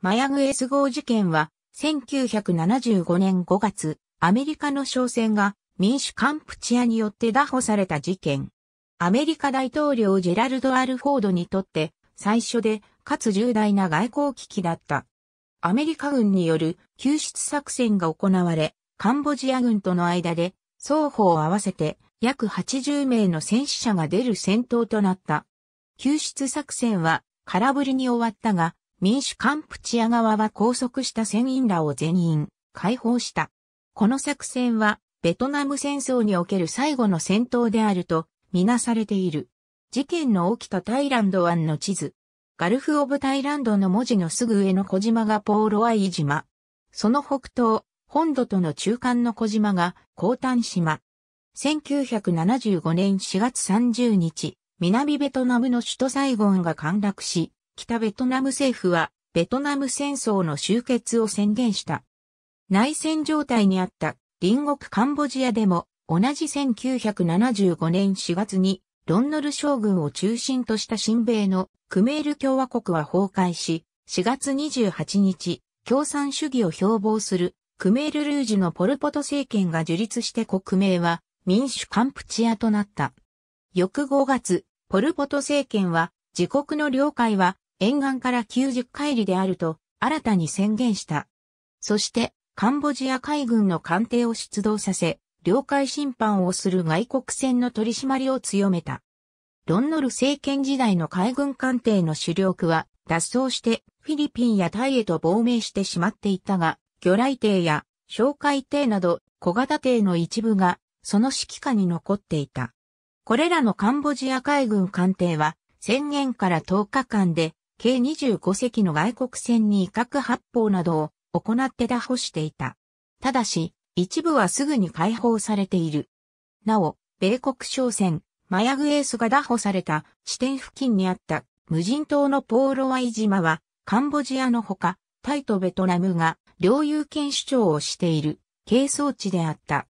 マヤグエス号事件は、1975年5月、アメリカの商船が民主カンプチアによって拿捕された事件。アメリカ大統領ジェラルド・アルフォードにとって最初でかつ重大な外交危機だった。アメリカ軍による救出作戦が行われ、カンボジア軍との間で双方合わせて約80名の戦死者が出る戦闘となった。救出作戦は空振りに終わったが、民主カンプチア側は拘束した船員らを全員解放した。この作戦はベトナム戦争における最後の戦闘であるとみなされている。事件の起きたタイランド湾の地図。ガルフ・オブ・タイランドの文字のすぐ上の小島がポーロアイ島。その北東、本土との中間の小島が高丹島。1975年4月30日、南ベトナムの首都サイゴンが陥落し、北ベトナム政府はベトナム戦争の終結を宣言した。内戦状態にあった隣国カンボジアでも同じ1975年4月にロンノル将軍を中心とした新米のクメール共和国は崩壊し、4月28日、共産主義を標榜するクメール・ルージュのポル・ポト政権が樹立して国名は民主カンプチアとなった。翌5月、ポル・ポト政権は自国の領海は沿岸から90海里であると新たに宣言した。そして、カンボジア海軍の艦艇を出動させ、領海侵犯をする外国船の取り締まりを強めた。ロンノル政権時代の海軍艦艇の主力は脱走してフィリピンやタイへと亡命してしまっていたが、魚雷艇や哨戒艇など小型艇の一部がその指揮下に残っていた。これらのカンボジア海軍艦艇は宣言から10日間で計25隻の外国船に威嚇発砲などを行って打破していた。ただし、一部はすぐに解放されている。なお、米国商船、マヤグエースが打破された地点付近にあった無人島のポーロワイ島は、カンボジアのほか、タイとベトナムが領有権主張をしている、係争地であった。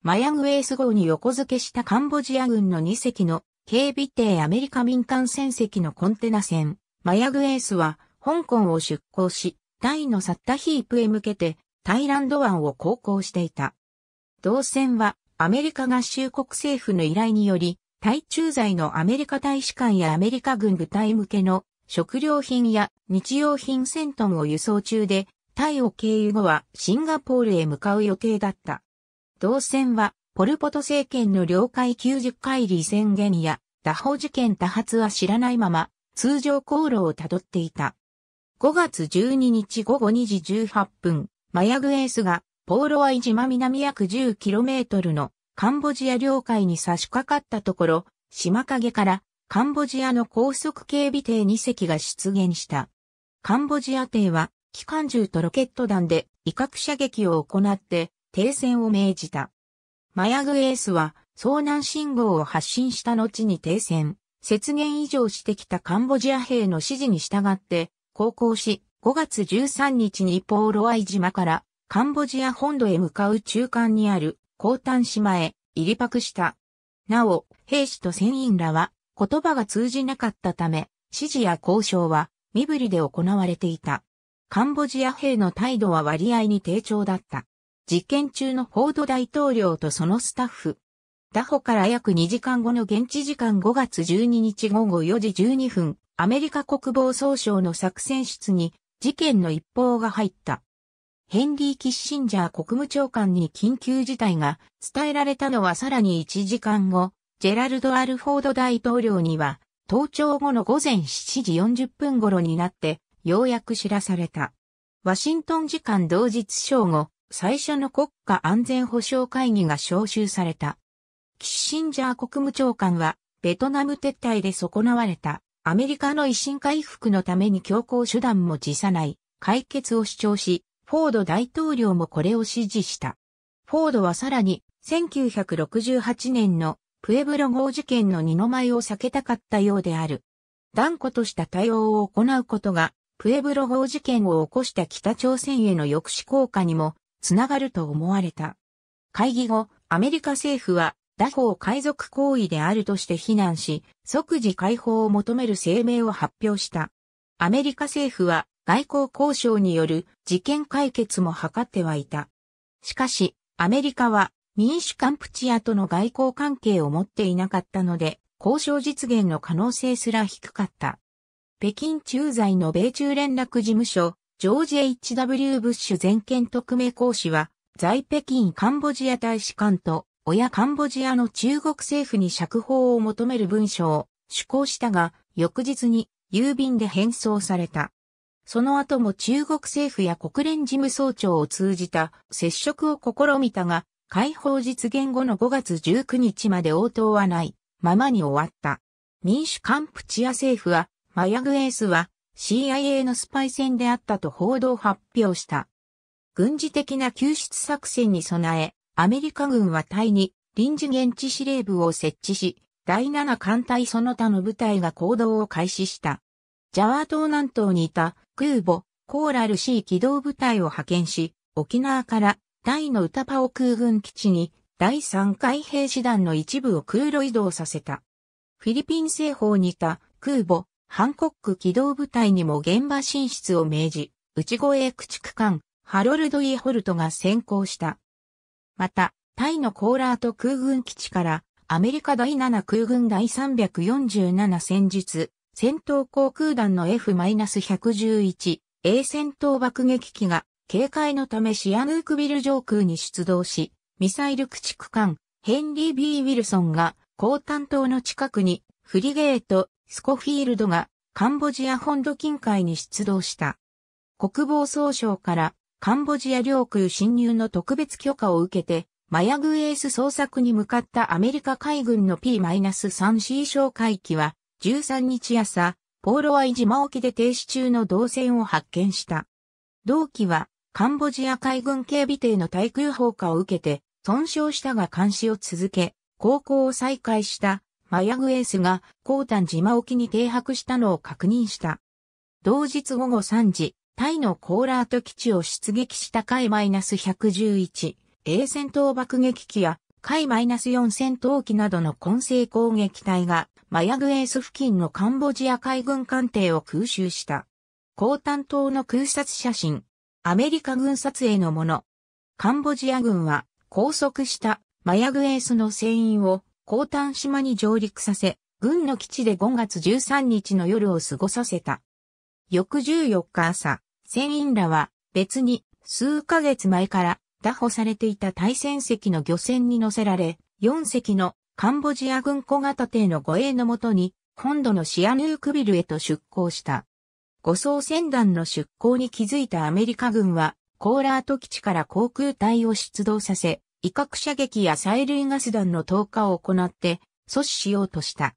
マヤグエース号に横付けしたカンボジア軍の2隻の警備艇アメリカ民間船籍のコンテナ船、マヤグエースは香港を出港し、タイのサッタヒープへ向けてタイランド湾を航行していた。同船はアメリカ合衆国政府の依頼により、対駐在のアメリカ大使館やアメリカ軍部隊向けの食料品や日用品1000トンを輸送中で、タイを経由後はシンガポールへ向かう予定だった。同船はポルポト政権の領海90海里宣言や、打法事件多発は知らないまま、通常航路をたどっていた。5月12日午後2時18分、マヤグエースがポーロワイ島南約 10km のカンボジア領海に差し掛かったところ、島陰からカンボジアの高速警備艇2隻が出現した。カンボジア艇は機関銃とロケット弾で威嚇射撃を行って停戦を命じた。マヤグエースは遭難信号を発信した後に停戦。雪原以上してきたカンボジア兵の指示に従って航行し、5月13日にポーロアイ島からカンボジア本土へ向かう中間にある高丹島へ入り泊した。なお、兵士と船員らは言葉が通じなかったため、指示や交渉は身振りで行われていた。カンボジア兵の態度は割合に低調だった。実験中のフォード大統領とそのスタッフ、他方から約2時間後の現地時間5月12日午後4時12分、アメリカ国防総省の作戦室に事件の一報が入った。ヘンリー・キッシンジャー国務長官に緊急事態が伝えられたのはさらに1時間後、ジェラルド・アルフォード大統領には、登庁後の午前7時40分頃になって、ようやく知らされた。ワシントン時間同日正午、最初の国家安全保障会議が招集された。キッシンジャー国務長官は、ベトナム撤退で損なわれた、アメリカの維新回復のために強硬手段も辞さない、解決を主張し、フォード大統領もこれを支持した。フォードはさらに、1968年のプエブロ号事件の二の舞を避けたかったようである。断固とした対応を行うことが、プエブロ号事件を起こした北朝鮮への抑止効果にも、つながると思われた。会議後、アメリカ政府は、打法海賊行為であるとして非難し、即時解放を求める声明を発表した。アメリカ政府は外交交渉による事件解決も図ってはいた。しかし、アメリカは民主カンプチアとの外交関係を持っていなかったので、交渉実現の可能性すら低かった。北京駐在の米中連絡事務所、ジョージ・ H.W. ブッシュ全権特命講師は、在北京カンボジア大使館と親カンボジアの中国政府に釈放を求める文書を施行したが、翌日に郵便で返送された。その後も中国政府や国連事務総長を通じた接触を試みたが、解放実現後の5月19日まで応答はないままに終わった。民主カンプチア政府は、マヤグエースは CIA のスパイ戦であったと報道発表した。軍事的な救出作戦に備え、アメリカ軍は隊に臨時現地司令部を設置し、第7艦隊その他の部隊が行動を開始した。ジャワ島南東にいた空母コーラル C 機動部隊を派遣し、沖縄から大のウタパオ空軍基地に第3海兵師団の一部を空路移動させた。フィリピン西方にいた空母ハンコック機動部隊にも現場進出を命じ、内越駆逐艦ハロルド・イ・ホルトが先行した。また、タイのコーラート空軍基地から、アメリカ第7空軍第347戦術、戦闘航空団の F-111、A 戦闘爆撃機が、警戒のためシアヌークビル上空に出動し、ミサイル駆逐艦、ヘンリー・ B・ ウィルソンが、高担当の近くに、フリゲート、スコフィールドが、カンボジア本土近海に出動した。国防総省からカンボジア領空侵入の特別許可を受けて、マヤグエース捜索に向かったアメリカ海軍の P-3C 哨戒機は、13日朝、ポーロワイ島沖で停止中の動線を発見した。同機は、カンボジア海軍警備艇の対空砲火を受けて、損傷したが監視を続け、航行を再開したマヤグエースがコータン島沖に停泊したのを確認した。同日午後3時、タイのコーラート基地を出撃した海 -111、A 戦闘爆撃機や海 -4 戦闘機などの混成攻撃隊がマヤグエース付近のカンボジア海軍艦艇を空襲した。高担当の空撮写真。アメリカ軍撮影のもの。カンボジア軍は拘束したマヤグエースの船員を高端島に上陸させ、軍の基地で5月13日の夜を過ごさせた。翌14日朝、船員らは別に数ヶ月前から打歩されていた対戦席の漁船に乗せられ、4隻のカンボジア軍小型艇の護衛のもとに、本土のシアヌークビルへと出港した。護送船団の出港に気づいたアメリカ軍は、コーラート基地から航空隊を出動させ、威嚇射撃や催涙ガス弾の投下を行って阻止しようとした。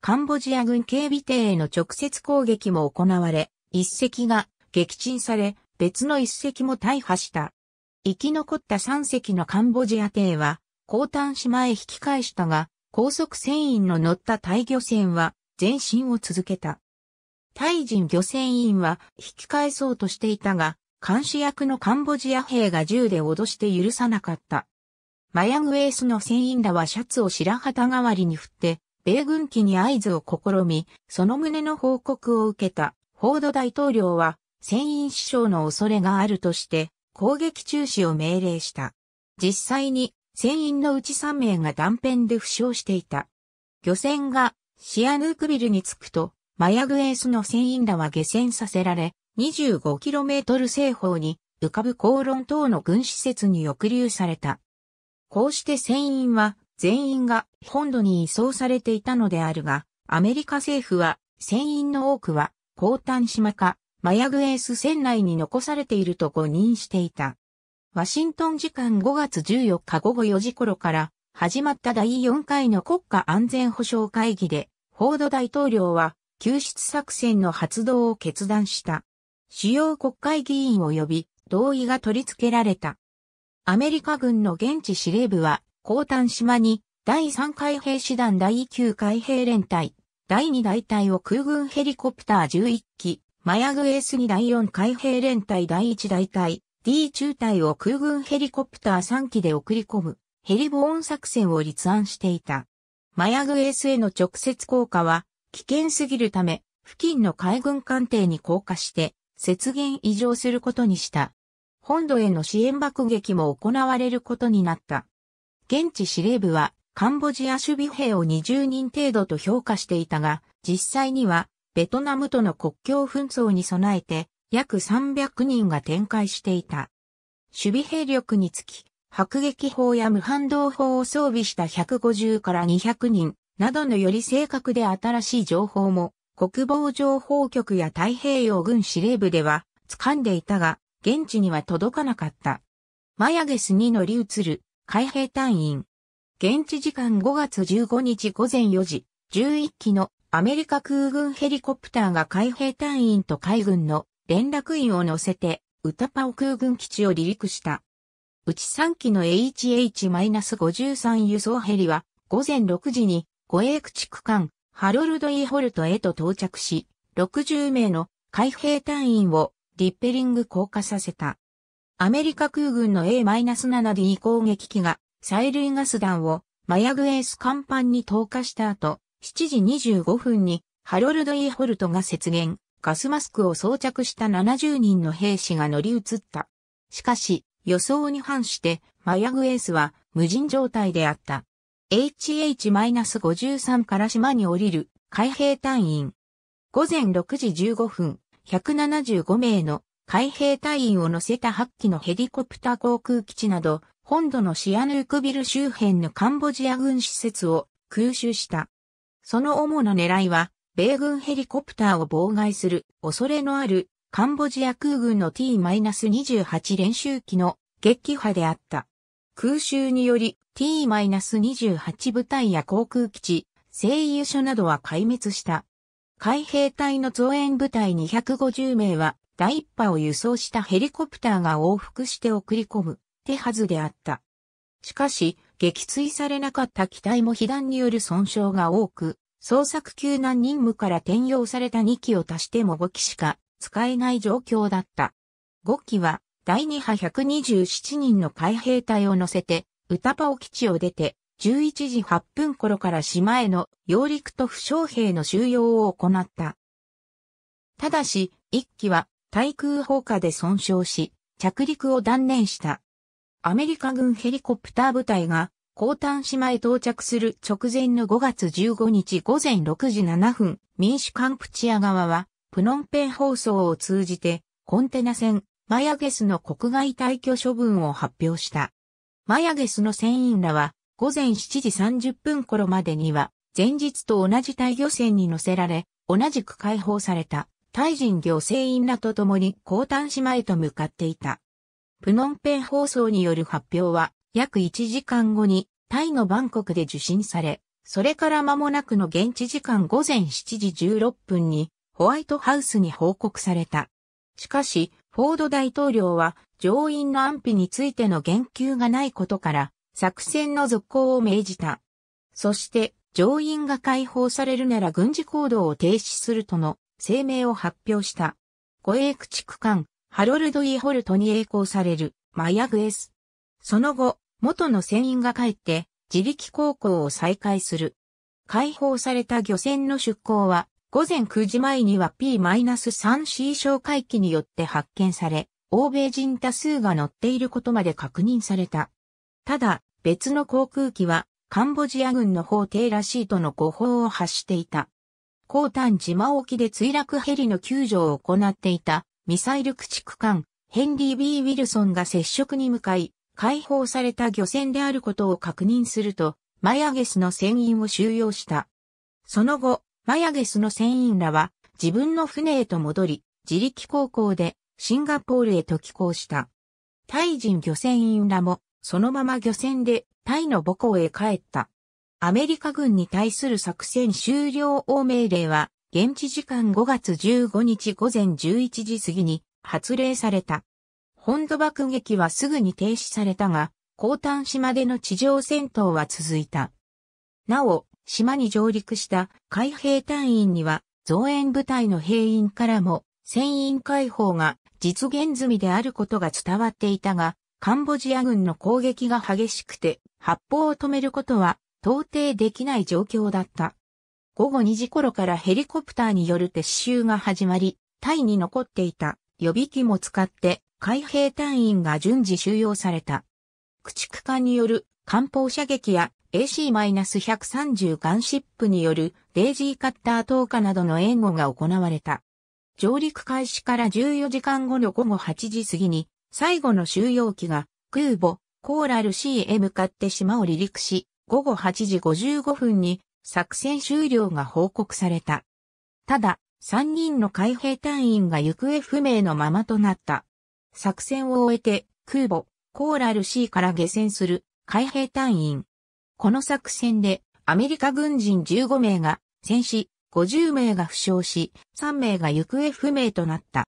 カンボジア軍警備艇への直接攻撃も行われ、一隻が撃沈され、別の一隻も大破した。生き残った三隻のカンボジア艇は、高丹島へ引き返したが、高速船員の乗った大漁船は前進を続けた。大人漁船員は引き返そうとしていたが、監視役のカンボジア兵が銃で脅して許さなかった。マヤグエースの船員らはシャツを白旗代わりに振って、米軍機に合図を試み、その旨の報告を受けた、フォード大統領は船員死傷の恐れがあるとして、攻撃中止を命令した。実際に、船員のうち3名が断片で負傷していた。漁船がシアヌークビルに着くと、マヤグエースの船員らは下船させられ、25km 西方に浮かぶ航論等の軍施設に抑留された。こうして船員は全員が本土に移送されていたのであるが、アメリカ政府は船員の多くは、高端島かマヤグエース船内に残されていると誤認していた。ワシントン時間5月14日午後4時頃から始まった第4回の国家安全保障会議で、フォード大統領は救出作戦の発動を決断した。主要国会議員を呼び、同意が取り付けられた。アメリカ軍の現地司令部は、高丹島に第3海兵師団第9海兵連隊、第2大隊を空軍ヘリコプター11機、マヤグエスに第4海兵連隊第1大隊 D 中隊を空軍ヘリコプター3機で送り込むヘリボーン作戦を立案していた。マヤグエスへの直接降下は危険すぎるため付近の海軍艦艇に降下して雪原異常することにした。本土への支援爆撃も行われることになった。現地司令部はカンボジア守備兵を20人程度と評価していたが、実際にはベトナムとの国境紛争に備えて約300人が展開していた。守備兵力につき、迫撃砲や無反動砲を装備した150から200人などのより正確で新しい情報も国防情報局や太平洋軍司令部では掴んでいたが、現地には届かなかった。マヤゲスに乗り移る海兵隊員。現地時間5月15日午前4時、11機のアメリカ空軍ヘリコプターが海兵隊員と海軍の連絡員を乗せて、ウタパオ空軍基地を離陸した。うち3機の HH-53 輸送ヘリは、午前6時に、護衛駆逐艦、ハロルド・イーホルトへと到着し、60名の海兵隊員をリッペリング降下させた。アメリカ空軍の A-7D 攻撃機が催涙ガス弾をマヤグエース甲板に投下した後、7時25分にハロルド・イーホルトが雪原、ガスマスクを装着した70人の兵士が乗り移った。しかし、予想に反して、マヤグエースは無人状態であった。HH-53 から島に降りる海兵隊員。午前6時15分、175名の海兵隊員を乗せた8機のヘリコプター航空基地など、本土のシアヌークビル周辺のカンボジア軍施設を空襲した。その主な狙いは、米軍ヘリコプターを妨害する恐れのあるカンボジア空軍の T-28 練習機の撃破であった。空襲により T-28 部隊や航空基地、製油所などは壊滅した。海兵隊の増援部隊250名は第一波を輸送したヘリコプターが往復して送り込む手はずであった。しかし、撃墜されなかった機体も被弾による損傷が多く、捜索救難任務から転用された2機を足しても5機しか使えない状況だった。5機は第2波127人の海兵隊を乗せて、ウタパオ基地を出て、11時8分頃から島への揚陸と負傷兵の収容を行った。ただし、1機は対空砲火で損傷し、着陸を断念した。アメリカ軍ヘリコプター部隊が、高丹島へ到着する直前の5月15日午前6時7分、民主カンプチア側は、プノンペン放送を通じて、コンテナ船、マヤゲスの国外退去処分を発表した。マヤゲスの船員らは、午前7時30分頃までには、前日と同じ大漁船に乗せられ、同じく解放された、タイ人漁船員らと共に高丹島へと向かっていた。プノンペン放送による発表は、約1時間後に、タイのバンコクで受信され、それから間もなくの現地時間午前7時16分に、ホワイトハウスに報告された。しかし、フォード大統領は、上院の安否についての言及がないことから、作戦の続行を命じた。そして、上院が解放されるなら軍事行動を停止するとの声明を発表した。護衛駆逐艦ハロルド・イ・ホルトに栄光される、マヤグエス。その後、元の船員が帰って、自力航行を再開する。解放された漁船の出港は、午前9時前には P-3C 小海機によって発見され、欧米人多数が乗っていることまで確認された。ただ、別の航空機は、カンボジア軍の方廷らしいとの誤報を発していた。高丹島沖で墜落ヘリの救助を行っていたミサイル駆逐艦、ヘンリー・ B・ ウィルソンが接触に向かい、解放された漁船であることを確認すると、マヤゲスの船員を収容した。その後、マヤゲスの船員らは、自分の船へと戻り、自力航行で、シンガポールへと寄港した。タイ人漁船員らも、そのまま漁船で、タイの母港へ帰った。アメリカ軍に対する作戦終了を命令は、現地時間5月15日午前11時過ぎに発令された。本土爆撃はすぐに停止されたが、高端島での地上戦闘は続いた。なお、島に上陸した海兵隊員には、増援部隊の兵員からも、船員解放が実現済みであることが伝わっていたが、カンボジア軍の攻撃が激しくて、発砲を止めることは到底できない状況だった。午後2時頃からヘリコプターによる撤収が始まり、タイに残っていた予備機も使って海兵隊員が順次収容された。駆逐艦による艦砲射撃や AC-130 ガンシップによるレイジーカッター投下などの援護が行われた。上陸開始から14時間後の午後8時過ぎに最後の収容機が空母コーラル C へ向かって島を離陸し、午後8時55分に作戦終了が報告された。ただ、3人の海兵隊員が行方不明のままとなった。作戦を終えて、空母、コーラル C から下船する海兵隊員。この作戦で、アメリカ軍人15名が戦死、50名が負傷し、3名が行方不明となった。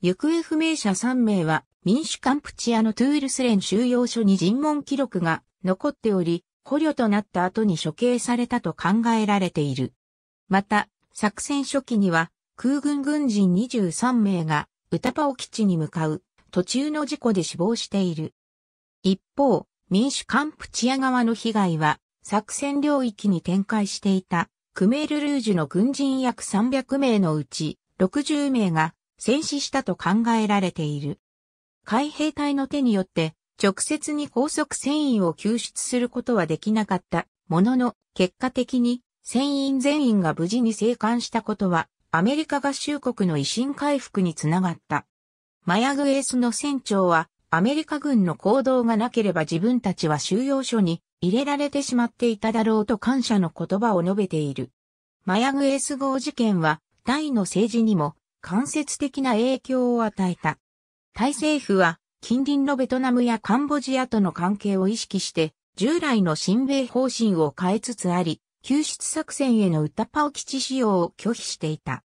行方不明者3名は民主カンプチアのトゥールスレン収容所に尋問記録が残っており、捕虜となった後に処刑されたと考えられている。また、作戦初期には空軍軍人23名がウタパオ基地に向かう途中の事故で死亡している。一方、民主カンプチア側の被害は作戦領域に展開していたクメールルージュの軍人約300名のうち60名が戦死したと考えられている。海兵隊の手によって直接に高速船員を救出することはできなかったものの、結果的に船員全員が無事に生還したことは、アメリカ合衆国の維新回復につながった。マヤグエースの船長は、アメリカ軍の行動がなければ自分たちは収容所に入れられてしまっていただろうと感謝の言葉を述べている。マヤグエース号事件は、タイの政治にも間接的な影響を与えた。タイ政府は、近隣のベトナムやカンボジアとの関係を意識して、従来の新米方針を変えつつあり、救出作戦へのウタパオ基地使用を拒否していた。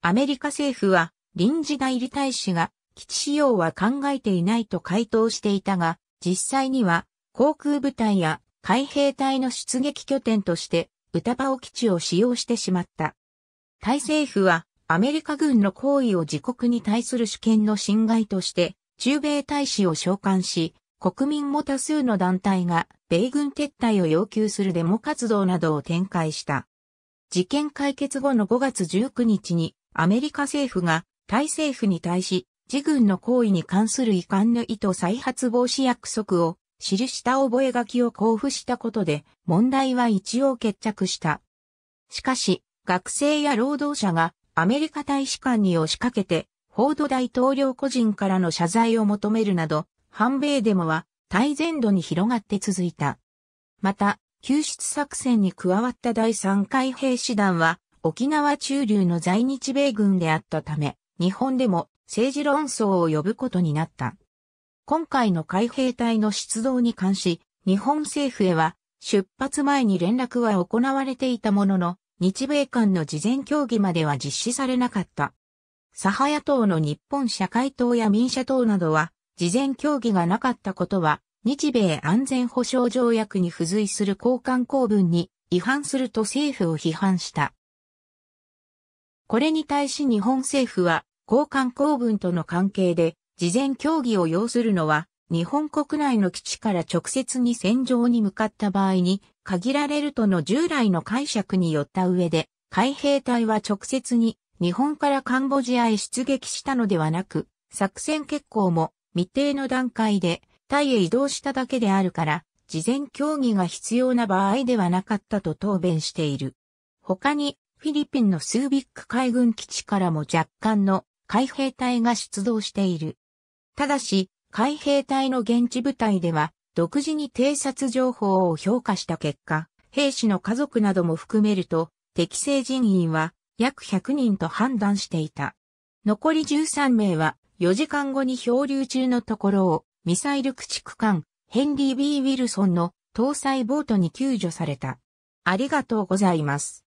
アメリカ政府は、臨時代理大使が、基地使用は考えていないと回答していたが、実際には、航空部隊や海兵隊の出撃拠点として、ウタパオ基地を使用してしまった。タイ政府は、アメリカ軍の行為を自国に対する主権の侵害として、駐米大使を召喚し、国民も多数の団体が米軍撤退を要求するデモ活動などを展開した。事件解決後の5月19日にアメリカ政府がタイ政府に対し自軍の行為に関する遺憾の意図再発防止約束を記した覚書を交付したことで問題は一応決着した。しかし学生や労働者がアメリカ大使館に押しかけてフォード大統領個人からの謝罪を求めるなど、反米デモは大全土に広がって続いた。また、救出作戦に加わった第3海兵士団は、沖縄中流の在日米軍であったため、日本でも政治論争を呼ぶことになった。今回の海兵隊の出動に関し、日本政府へは出発前に連絡は行われていたものの、日米間の事前協議までは実施されなかった。左派野党の日本社会党や民社党などは、事前協議がなかったことは、日米安全保障条約に付随する交換公文に違反すると政府を批判した。これに対し日本政府は、交換公文との関係で、事前協議を要するのは、日本国内の基地から直接に戦場に向かった場合に限られるとの従来の解釈によった上で、海兵隊は直接に日本からカンボジアへ出撃したのではなく、作戦決行も未定の段階でタイへ移動しただけであるから、事前協議が必要な場合ではなかったと答弁している。他に、フィリピンのスービック海軍基地からも若干の海兵隊が出動している。ただし、海兵隊の現地部隊では、独自に偵察情報を評価した結果、兵士の家族なども含めると、適正人員は約100人と判断していた。残り13名は4時間後に漂流中のところをミサイル駆逐艦ヘンリー・ B・ ウィルソンの搭載ボートに救助された。ありがとうございます。